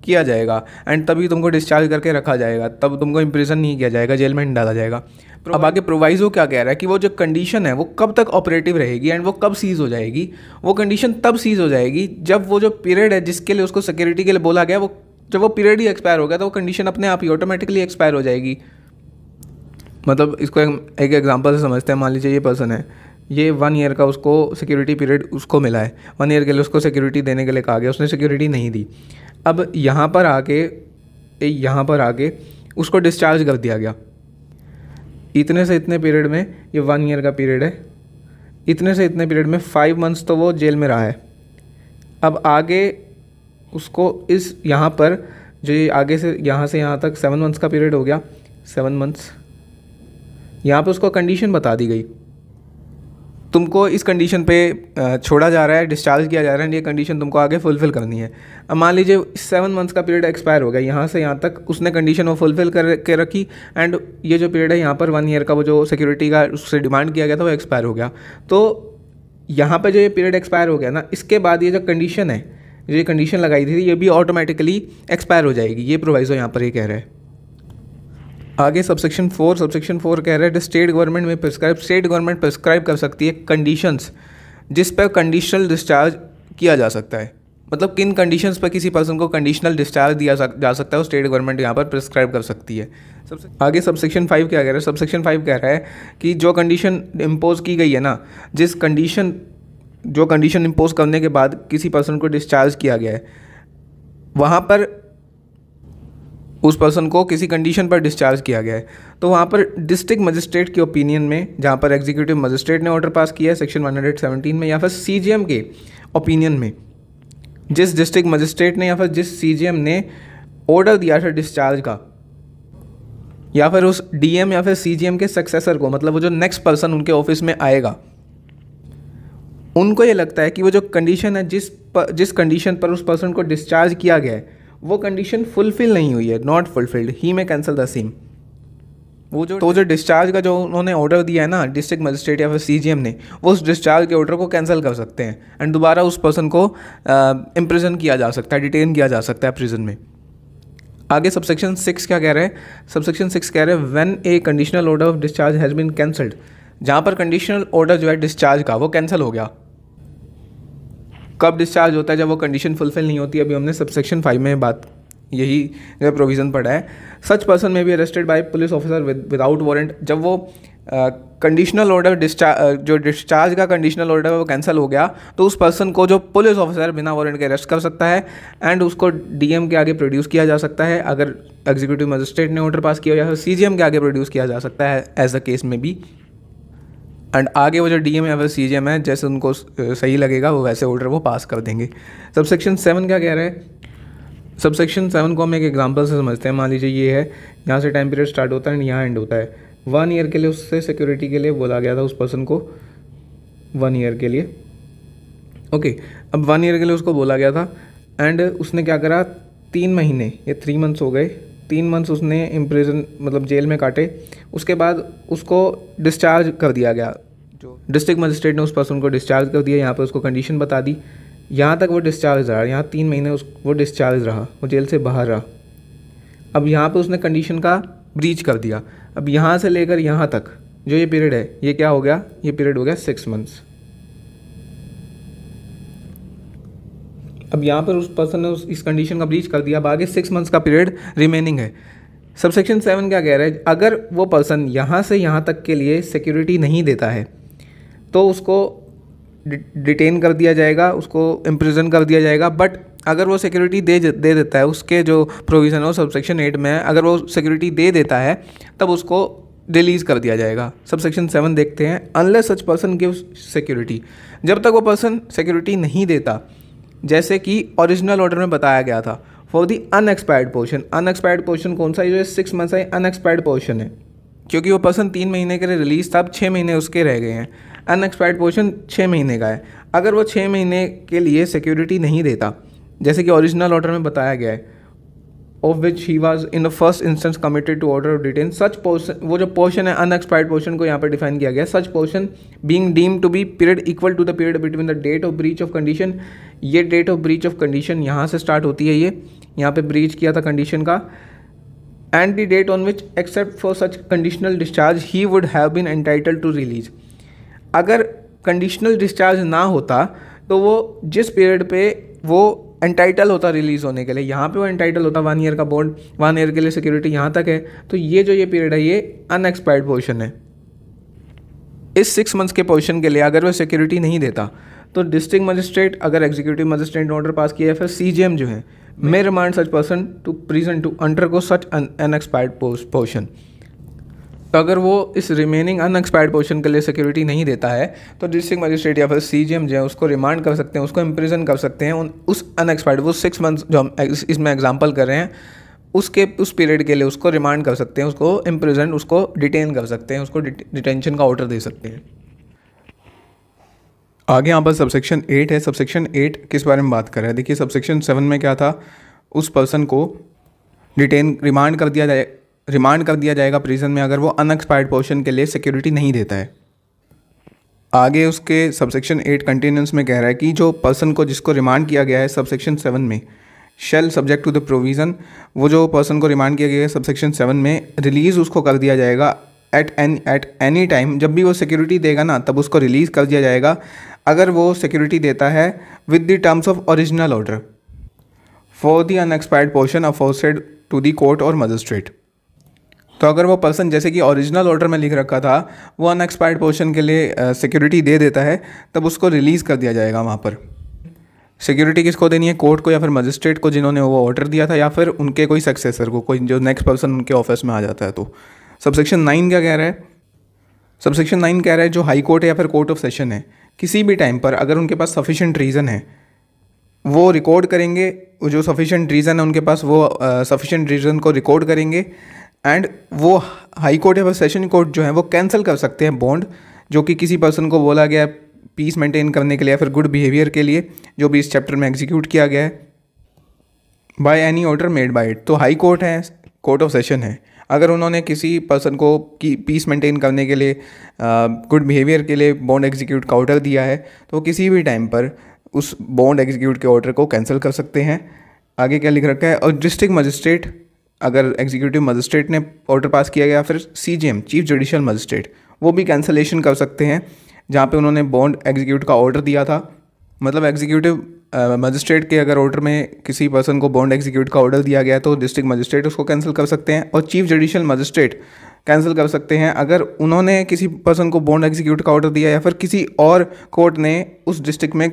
किया जाएगा एंड तभी तुमको डिस्चार्ज करके रखा जाएगा तब तुमको इम्प्रेशन नहीं किया जाएगा जेल में नहीं डाला जाएगा अब आगे प्रोवाइजो क्या कह रहा है कि वो जो कंडीशन है वो कब तक ऑपरेटिव रहेगी एंड वो कब सीज़ हो जाएगी वो कंडीशन तब सीज़ हो जाएगी जब वो जो पीरियड है जिसके लिए उसको सिक्योरिटी के लिए बोला गया वो जब वो पीरियड ही एक्सपायर हो गया तो वो कंडीशन अपने आप ही ऑटोमेटिकली एक्सपायर हो जाएगी मतलब इसको एक एक एग्जांपल से समझते हैं मान लीजिए ये पर्सन है ये वन ईयर का उसको सिक्योरिटी पीरियड उसको मिला है वन ईयर के लिए उसको सिक्योरिटी देने के लिए कहा गया उसने सिक्योरिटी नहीं दी अब यहाँ पर आके यहाँ पर आके उसको डिस्चार्ज कर दिया गया इतने से इतने पीरियड में ये वन ईयर का पीरियड है इतने से इतने पीरियड में फाइव मंथ्स तो वो जेल में रहा है अब आगे उसको इस यहाँ पर जो आगे से यहाँ से यहाँ तक सेवन मंथ्स का पीरियड हो गया सेवन मंथ्स यहाँ पे उसको कंडीशन बता दी गई तुमको इस कंडीशन पे छोड़ा जा रहा है डिस्चार्ज किया जा रहा है ये कंडीशन तुमको आगे फुलफ़िल करनी है अब मान लीजिए सेवन मंथ्स का पीरियड एक्सपायर हो गया यहाँ से यहाँ तक उसने कंडीशन वो फुलफ़िल कर के रखी एंड ये जो पीरियड है यहाँ पर वन ईयर का वो जो सिक्योरिटी का उससे डिमांड किया गया था वो एक्सपायर हो गया तो यहाँ पर जो ये पीरियड एक्सपायर हो गया ना इसके बाद ये जो कंडीशन है जो ये कंडीशन लगाई थी ये भी ऑटोमेटिकली एक्सपायर हो जाएगी ये प्रोवाइज़ो यहाँ पर ये कह रहा है आगे सबसेक्शन फोर सबसेक्शन फोर कह रहा है स्टेट गवर्नमेंट में प्रिस्क्राइब स्टेट गवर्नमेंट प्रिस्क्राइब कर सकती है कंडीशंस जिस पर कंडीशनल डिस्चार्ज किया जा सकता है मतलब किन कंडीशंस पर किसी पर्सन को कंडीशनल डिस्चार्ज दिया जा सकता है वो स्टेट गवर्नमेंट यहाँ पर प्रिस्क्राइब कर सकती है सबसे आगे सबसेक्शन फाइव क्या कह रहा है सबसेक्शन फाइव कह रहा है कि जो कंडीशन इम्पोज की गई है ना जिस कंडीशन जो कंडीशन इम्पोज करने के बाद किसी पर्सन को डिस्चार्ज किया गया है वहाँ पर उस पर्सन को किसी कंडीशन पर डिस्चार्ज किया गया है तो वहाँ पर डिस्ट्रिक्ट मजिस्ट्रेट के ओपिनियन में जहाँ पर एग्जीक्यूटिव मजिस्ट्रेट ने ऑर्डर पास किया है सेक्शन 117 में या फिर सी के ओपिनियन में जिस डिस्ट्रिक्ट मजिस्ट्रेट ने या फिर जिस सी ने ऑर्डर दिया था डिस्चार्ज का या फिर उस डीएम या फिर सी के सक्सेसर को मतलब वो जो नेक्स्ट पर्सन उनके ऑफिस में आएगा उनको ये लगता है कि वो जो कंडीशन है जिस पर जिस कंडीशन पर उस पर्सन को डिस्चार्ज किया गया है वो कंडीशन फुलफिल नहीं हुई है नॉट फुलफिल्ड ही में कैंसिल द सीम वो जो तो जो डिस्चार्ज का जो उन्होंने ऑर्डर दिया है ना डिस्ट्रिक्ट मजिस्ट्रेट या फिर सी ने वो उस डिस्चार्ज के ऑर्डर को कैंसिल कर सकते हैं एंड दोबारा उस पर्सन को इम्प्रिजन uh, किया जा सकता है डिटेन किया जा सकता है प्रिजन में आगे सबसेक्शन सिक्स क्या कह रहे हैं सबसेक्शन सिक्स कह रहे हैं when a conditional order of discharge has been cancelled जहाँ पर कंडीशनल ऑर्डर जो है डिस्चार्ज का वो कैंसिल हो गया कब डिस्चार्ज होता है जब वो कंडीशन फुलफिल नहीं होती अभी हमने सबसेक्शन फाइव में बात यही प्रोविज़न पढ़ा है सच person may be arrested by police officer without warrant जब वो कंडीशनल ऑर्डर डिस्चार्ज जो डिस्चार्ज का कंडीशनल ऑर्डर वो कैंसिल हो गया तो उस पर्सन को जो पुलिस ऑफिसर बिना वारंट के अरेस्ट कर सकता है एंड उसको डीएम के आगे प्रोड्यूस किया जा सकता है अगर एग्जीक्यूटिव मजिस्ट्रेट ने ऑर्डर पास किया या फिर सी के आगे प्रोड्यूस किया जा सकता है एज अ केस में भी एंड आगे वो जो डी एम या फिर सी जी एम है जैसे उनको सही लगेगा वो वैसे ऑर्डर वो पास कर देंगे सब सेक्शन सेवन क्या कह रहे हैं सब सेक्शन सेवन को हम एक एग्जाम्पल से समझते हैं मान लीजिए ये है यहाँ से टाइम पीरियड स्टार्ट होता है एंड यहाँ एंड होता है वन ईयर के लिए उससे सिक्योरिटी के लिए बोला गया था उस पर्सन को वन ईयर के लिए ओके अब वन ईयर के लिए उसको बोला गया था एंड उसने क्या करा तीन महीने या थ्री मंथ्स हो गए तीन मंथ्स उसने इम्प्रिजन मतलब जेल में काटे उसके बाद उसको डिस्चार्ज कर दिया गया जो डिस्ट्रिक्ट मजिस्ट्रेट ने उस पर्सन को डिस्चार्ज कर दिया यहाँ पर उसको कंडीशन बता दी यहाँ तक वो डिस्चार्ज रहा यहाँ तीन महीने उस वो डिस्चार्ज रहा वो जेल से बाहर रहा अब यहाँ पर उसने कंडीशन का ब्रीच कर दिया अब यहाँ से लेकर यहाँ तक जो ये पीरियड है ये क्या हो गया ये पीरियड हो गया सिक्स मंथ्स अब यहाँ पर उस पर्सन ने उस इस कंडीशन का ब्रीच कर दिया अब आगे सिक्स मंथ्स का पीरियड रिमेनिंग है सब सेक्शन सेवन क्या कह रहा है अगर वो पर्सन यहाँ से यहाँ तक के लिए सिक्योरिटी नहीं देता है तो उसको डिटेन कर दिया जाएगा उसको इम्प्रिजन कर दिया जाएगा बट अगर वो सिक्योरिटी दे दे देता है उसके जो प्रोविज़न है वो सब सेक्शन एट में है अगर वो सिक्योरिटी दे देता है तब उसको रिलीज़ कर दिया जाएगा सब सेक्शन सेवन देखते हैं unless such person give security जब तक वो पर्सन सिक्योरिटी नहीं देता जैसे कि ओरिजिनल ऑर्डर में बताया गया था for the unexpired portion unexpired portion कौन सा है जो सिक्स मंथ्स है अनएक्सपायर्ड पोर्शन है क्योंकि वो पर्सन तीन महीने के लिए रिलीज था अब छः महीने उसके रह गए हैं अनएक्सपायर्ड पोर्शन छः महीने का है अगर वो छः महीने के लिए सिक्योरिटी नहीं देता जैसे कि ओरिजिनल ऑर्डर में बताया गया है of which he was in the first instance committed to order of detain such portion वो जो पोर्शन है अनएक्सपायर्ड पोर्शन को यहाँ पर डिफाइन किया गया such portion being deem to be period equal to the period between the date of breach of condition ये date of breach of condition यहाँ से स्टार्ट होती है ये यहाँ पे ब्रीच किया था कंडीशन का and the date on which except for such conditional discharge he would have been entitle to release अगर कंडीशनल डिस्चार्ज ना होता तो वो जिस पीरियड पे वो एंटाइटल होता रिलीज़ होने के लिए यहाँ पे वो एंटाइटल होता वन ईयर का बॉन्ड वन ईयर के लिए सिक्योरिटी यहाँ तक है तो ये जो ये पीरियड है ये अनएक्सपायर्ड पोर्शन है इस सिक्स मंथ्स के पोर्शन के लिए अगर वो सिक्योरिटी नहीं देता तो डिस्ट्रिक्ट मजिस्ट्रेट अगर एग्जीक्यूटिव मजिस्ट्रेट ने ऑर्डर पास किया है फिर सी जो है may remand such person to prison to undergo such unexpired portion तो अगर वो इस रिमेनिंग अनएक्सपायर्ड पोर्शन के लिए सिक्योरिटी नहीं देता है तो डिस्ट्रिक्ट मजिस्ट्रेट या फिर सी जी एम जो है उसको रिमांड कर सकते हैं उसको इम्प्रिजन कर सकते हैं उन उस अनएक्सपायर्ड वो सिक्स मंथ जो हम इसमें एग्जाम्पल कर रहे हैं उसके उस पीरियड के लिए उसको रिमांड कर सकते हैं उसको इम्प्रिजेंट उसको डिटेन कर सकते हैं उसको डिटेंशन का ऑर्डर दे सकते हैं आगे यहाँ पर सबसेक्शन एट है सबसेक्शन एट किस बारे में बात कर रहे हैं देखिए सबसेक्शन सेवन में क्या था उस पर्सन को डिटेन रिमांड कर दिया जाए रिमांड कर दिया जाएगा प्रिजन में अगर वो अनएक्सपायर्ड पोर्शन के लिए सिक्योरिटी नहीं देता है आगे उसके सबसेक्शन एट कंटिन्यूंस में कह रहा है कि जो पर्सन को जिसको रिमांड किया गया है सबसेक्शन सेवन में shall subject to the provision वो जो पर्सन को रिमांड किया गया है सबसेक्शन सेवन में रिलीज़ उसको कर दिया जाएगा at an at any time जब भी वो सिक्योरिटी देगा ना तब उसको रिलीज़ कर दिया जाएगा अगर वो सिक्योरिटी देता है with the terms of original order for the unexpired portion aforesaid to the court और मजिस्ट्रेट तो अगर वो पर्सन जैसे कि ओरिजिनल ऑर्डर में लिख रखा था वो अनएक्सपायर्ड पोर्शन के लिए सिक्योरिटी uh, दे देता है तब उसको रिलीज़ कर दिया जाएगा वहाँ पर सिक्योरिटी किसको देनी है कोर्ट को या फिर मजिस्ट्रेट को जिन्होंने वो ऑर्डर दिया था या फिर उनके कोई सक्सेसर को कोई जो नेक्स्ट पर्सन उनके ऑफिस में आ जाता है तो सबसेक्शन नाइन क्या कह रहा है सबसेक्शन नाइन कह रहा है जो हाई कोर्ट है या फिर कोर्ट ऑफ सेशन है किसी भी टाइम पर अगर उनके पास सफिशेंट रीज़न है वो रिकॉर्ड करेंगे जो सफिशेंट रीज़न है उनके पास वो सफिशेंट रीज़न को रिकॉर्ड करेंगे एंड वो हाई कोर्ट या सेशन कोर्ट जो है वो कैंसिल कर सकते हैं बॉन्ड जो कि किसी पर्सन को बोला गया पीस मेंटेन करने के लिए या फिर गुड बिहेवियर के लिए जो भी इस चैप्टर में एग्जीक्यूट किया गया है by any order made by it तो हाई कोर्ट है कोर्ट ऑफ सेशन है अगर उन्होंने किसी पर्सन को की पीस मेंटेन करने के लिए गुड बिहेवियर के लिए बॉन्ड एग्जीक्यूट का ऑर्डर दिया है तो किसी भी टाइम पर उस बॉन्ड एग्जीक्यूट के ऑर्डर को कैंसिल कर सकते हैं आगे क्या लिख रखा है और डिस्ट्रिक्ट मजिस्ट्रेट अगर एग्जीक्यूटिव मजिस्ट्रेट ने ऑर्डर पास किया गया फिर सी चीफ जुडिशल मजिस्ट्रेट वो भी कैंसलेशन कर सकते हैं जहाँ पे उन्होंने बॉन्ड एग्जीक्यूट का ऑर्डर दिया था मतलब एग्जीक्यूटिव मजिस्ट्रेट uh, के अगर ऑर्डर में किसी पर्सन को बॉन्ड एग्जीक्यूट का ऑर्डर दिया गया तो डिस्ट्रिक्ट मजिस्ट्रेट उसको कैंसिल कर सकते हैं और चीफ जुडिशियल मजिस्ट्रेट कैंसिल कर सकते हैं अगर उन्होंने किसी पर्सन को बॉन्ड एग्जीक्यूट का ऑर्डर दिया या फिर किसी और कोर्ट ने उस डिस्ट्रिक्ट में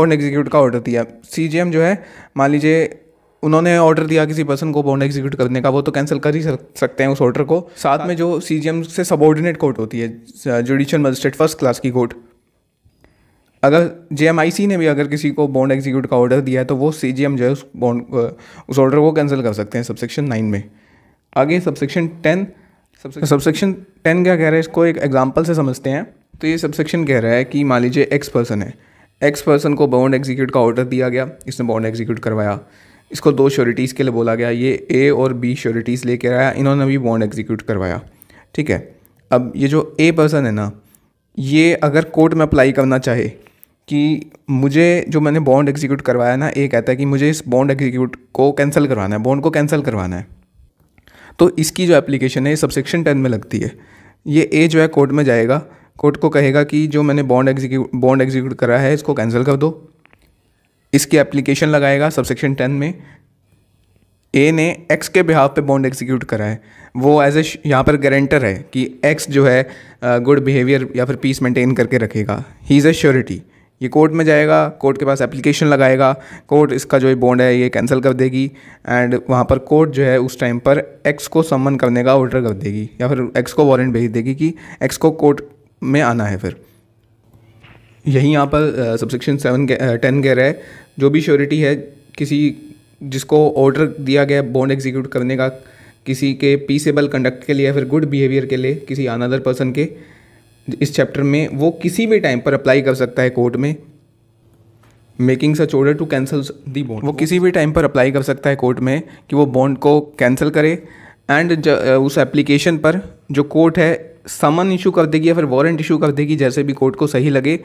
बॉन्ड एग्जीक्यूट का ऑर्डर दिया सी जो है मान लीजिए उन्होंने ऑर्डर दिया किसी पर्सन को बॉन्ड एग्जीक्यूट करने का वो तो कैंसिल कर ही सकते हैं उस ऑर्डर को साथ में जो सी से सबॉर्डिनेट कोर्ट होती है जुडिशियल मजिस्ट्रेट फर्स्ट क्लास की कोर्ट अगर जे ने भी अगर किसी को बॉन्ड एग्जीक्यूट का ऑर्डर दिया है तो वो सी जो है उस बॉन्ड उस ऑर्डर को कैंसिल कर सकते हैं सबसेक्शन नाइन में आगे सबसेक्शन टेन सबसेक्शन टेन क्या कह रहा है इसको एक एग्जाम्पल से समझते हैं तो ये सबसेक्शन कह रहा है कि मान लीजिए एक्स पर्सन है एक्स पर्सन को बॉन्ड एग्जीक्यूट का ऑर्डर दिया गया इसने बॉन्ड एग्जीक्यूट करवाया इसको दो श्योरिटीज़ के लिए बोला गया ये ए और बी श्योरिटीज़ कर आया इन्होंने भी बॉन्ड एग्जीक्यूट करवाया ठीक है अब ये जो ए पर्सन है ना ये अगर कोर्ट में अप्लाई करना चाहे कि मुझे जो मैंने बॉन्ड एग्जीक्यूट करवाया ना ये कहता है कि मुझे इस बॉन्ड एग्जीक्यूट को कैंसिल करवाना है बॉन्ड को कैंसिल करवाना है तो इसकी जो एप्लीकेशन है ये सब सेक्शन टेन में लगती है ये ए जो है कोर्ट में जाएगा कोर्ट को कहेगा कि जो मैंने बॉन्ड एग्जीक्यूट बॉन्ड एग्जीक्यूट करा है इसको कैंसिल कर दो इसकी एप्लीकेशन लगाएगा सब सेक्शन टेन में ए ने एक्स के बिहाव पे बॉन्ड एग्जीक्यूट करा है वो एज ए यहाँ पर गारंटर है कि एक्स जो है गुड बिहेवियर या फिर पीस मेंटेन करके रखेगा ही इज़ ए श्योरिटी ये कोर्ट में जाएगा कोर्ट के पास एप्लीकेशन लगाएगा कोर्ट इसका जो बॉन्ड है ये कैंसिल कर देगी एंड वहाँ पर कोर्ट जो है उस टाइम पर एक्स को समन करने का ऑर्डर कर देगी या फिर एक्स को वारंट भेज देगी कि एक्स को कोर्ट में आना है फिर यही यहाँ पर सबसेक्शन सेवन टेन कह रहा है जो भी श्योरिटी है किसी जिसको ऑर्डर दिया गया बॉन्ड एग्जीक्यूट करने का किसी के पीसेबल कंडक्ट के लिए या फिर गुड बिहेवियर के लिए किसी अनदर पर्सन के इस चैप्टर में वो किसी भी टाइम पर अप्लाई कर सकता है कोर्ट में making such order to cancel the bond वो किसी भी टाइम पर अप्लाई कर सकता है कोर्ट में कि वो बॉन्ड को कैंसिल करे एंड उस एप्लीकेशन पर जो कोर्ट है समन इशू कर देगी या फिर वारंट इशू कर देगी जैसे भी कोर्ट को सही लगे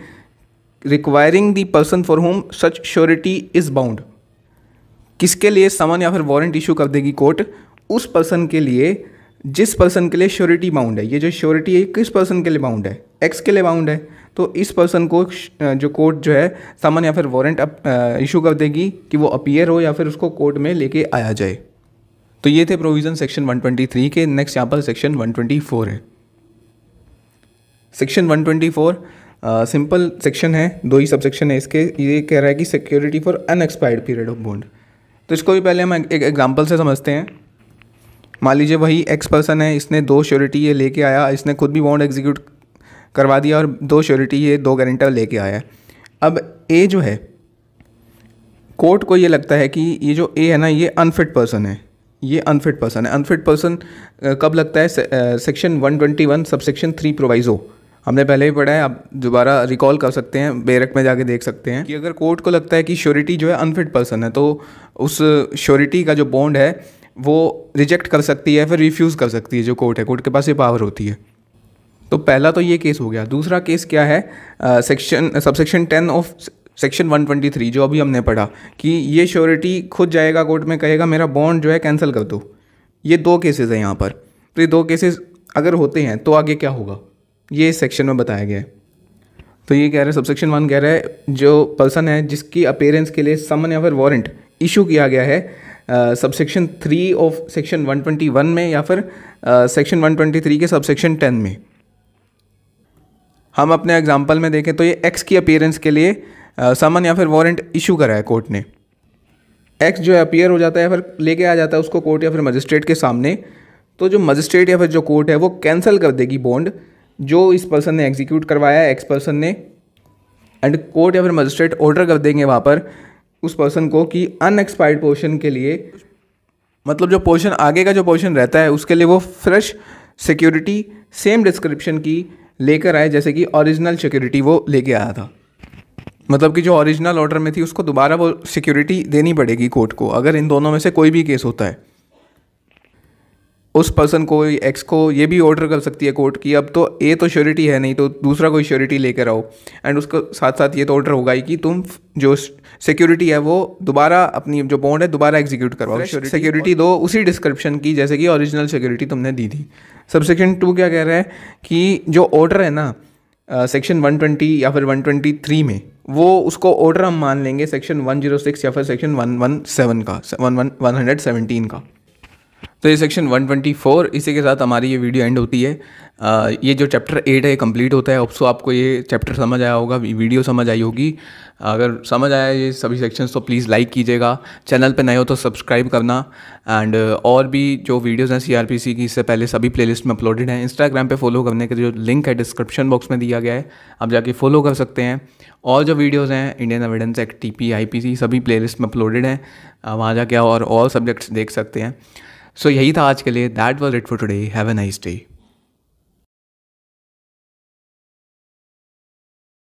requiring the person for whom such surety is bound किसके लिए समन या फिर वारंट इशू कर देगी कोर्ट उस पर्सन के लिए जिस पर्सन के लिए श्योरिटी बाउंड है ये जो श्योरिटी है किस पर्सन के लिए बाउंड है एक्स के लिए बाउंड है तो इस पर्सन को जो कोर्ट जो है सामान या फिर वारंट इशू कर देगी कि वो अपीयर हो या फिर उसको कोर्ट में लेके आया जाए तो ये थे प्रोविज़न सेक्शन 123 के नेक्स्ट यहाँ पर सेक्शन 124 है सेक्शन 124 सिंपल सेक्शन है दो ही सब सेक्शन है इसके ये कह रहा है कि security for unexpired period of bond तो इसको भी पहले हम एक एग्जाम्पल से समझते हैं मान लीजिए वही एक्स पर्सन है इसने दो श्योरिटी ये लेके आया इसने खुद भी बॉन्ड एग्जीक्यूट करवा दिया और दो श्योरिटी ये दो गारंटर लेके आया अब ए जो है कोर्ट को ये लगता है कि ये जो ए है ना ये अनफिट पर्सन है ये अनफिट पर्सन है अनफिट पर्सन कब लगता है सेक्शन 121 सब सेक्शन थ्री प्रोवाइज़ो हमने पहले ही पढ़ा है आप दोबारा रिकॉल कर सकते हैं बेरक में जाके देख सकते हैं कि अगर कोर्ट को लगता है कि श्योरिटी जो है अनफिट पर्सन है तो उस श्योरिटी का जो बॉन्ड है वो रिजेक्ट कर सकती है फिर रिफ्यूज़ कर सकती है जो कोर्ट है कोर्ट के पास ये पावर होती है तो पहला तो ये केस हो गया दूसरा केस क्या है section subsection ten of section 123 जो अभी हमने पढ़ा कि ये श्योरिटी खुद जाएगा कोर्ट में कहेगा मेरा बॉन्ड जो है कैंसिल कर दो ये दो केसेस हैं यहाँ पर तो ये दो केसेस अगर होते हैं तो आगे क्या होगा ये सेक्शन में बताया गया है तो ये कह रहा है सबसेक्शन वन कह रहा है जो पर्सन है जिसकी अपेयरेंस के लिए समन या फिर वारंट इशू किया गया है सबसेक्शन थ्री ऑफ सेक्शन 121 में या फिर सेक्शन uh, 123 के सबसेक्शन टेन में हम अपने एग्जाम्पल में देखें तो ये एक्स की अपेयरेंस के लिए समन uh, या फिर वारंट इशू करा है कोर्ट ने एक्स जो है अपियर हो जाता है या फिर लेके आ जाता है उसको कोर्ट या फिर मजिस्ट्रेट के सामने तो जो मजिस्ट्रेट या फिर जो कोर्ट है वो कैंसिल कर देगी बॉन्ड जो इस पर्सन ने एग्जीक्यूट करवाया है एक्स पर्सन ने एंड कोर्ट या फिर मजिस्ट्रेट ऑर्डर कर देंगे वहाँ पर उस पर्सन को कि अनएक्सपायर्ड पोर्शन के लिए मतलब जो पोर्शन आगे का जो पोर्शन रहता है उसके लिए वो फ्रेश सिक्योरिटी सेम डिस्क्रिप्शन की लेकर आए जैसे कि ओरिजिनल सिक्योरिटी वो लेके आया था मतलब कि जो ओरिजिनल ऑर्डर में थी उसको दोबारा वो सिक्योरिटी देनी पड़ेगी कोर्ट को अगर इन दोनों में से कोई भी केस होता है उस पर्सन को एक्स को ये भी ऑर्डर कर सकती है कोर्ट की अब तो ए तो श्योरिटी है नहीं तो दूसरा कोई श्योरिटी लेकर आओ एंड उसके साथ साथ ये तो ऑर्डर होगा ही कि तुम जो सिक्योरिटी है वो दोबारा अपनी जो बॉन्ड है दोबारा एग्जीक्यूट करवाओ सिक्योरिटी दो उसी डिस्क्रिप्शन की जैसे कि ओरिजिनल सिक्योरिटी तुमने दी थी सबसेक्शन टू क्या कह रहा है कि जो ऑर्डर है ना सेक्शन वन ट्वेंटी या फिर थ्री में वो उसको ऑर्डर हम मान लेंगे सेक्शन सिक्स या फिर सेक्शन वन का 11 सेवनटीन का तो ये सेक्शन 124 इसी के साथ हमारी ये वीडियो एंड होती है आ, ये जो चैप्टर एट है ये कंप्लीट होता है सो आपको ये चैप्टर समझ आया होगा वीडियो समझ आई होगी अगर समझ आया ये सभी सेक्शंस तो प्लीज़ लाइक कीजिएगा चैनल पे नए हो तो सब्सक्राइब करना एंड और भी जो वीडियोस हैं सीआरपीसी की इससे पहले सभी प्ले में अपलोडेड हैं इंस्टाग्राम पर फॉलो करने के जो लिंक है डिस्क्रिप्शन बॉक्स में दिया गया है आप जाके फॉलो कर सकते हैं और जो वीडियोज़ हैं इंडियन एविडेंस एक्ट टी पी सभी प्ले में अपलोडेड हैं वहाँ जाके और और सब्जेक्ट्स देख सकते हैं सो यही था आज के लिए that was it for today have a nice day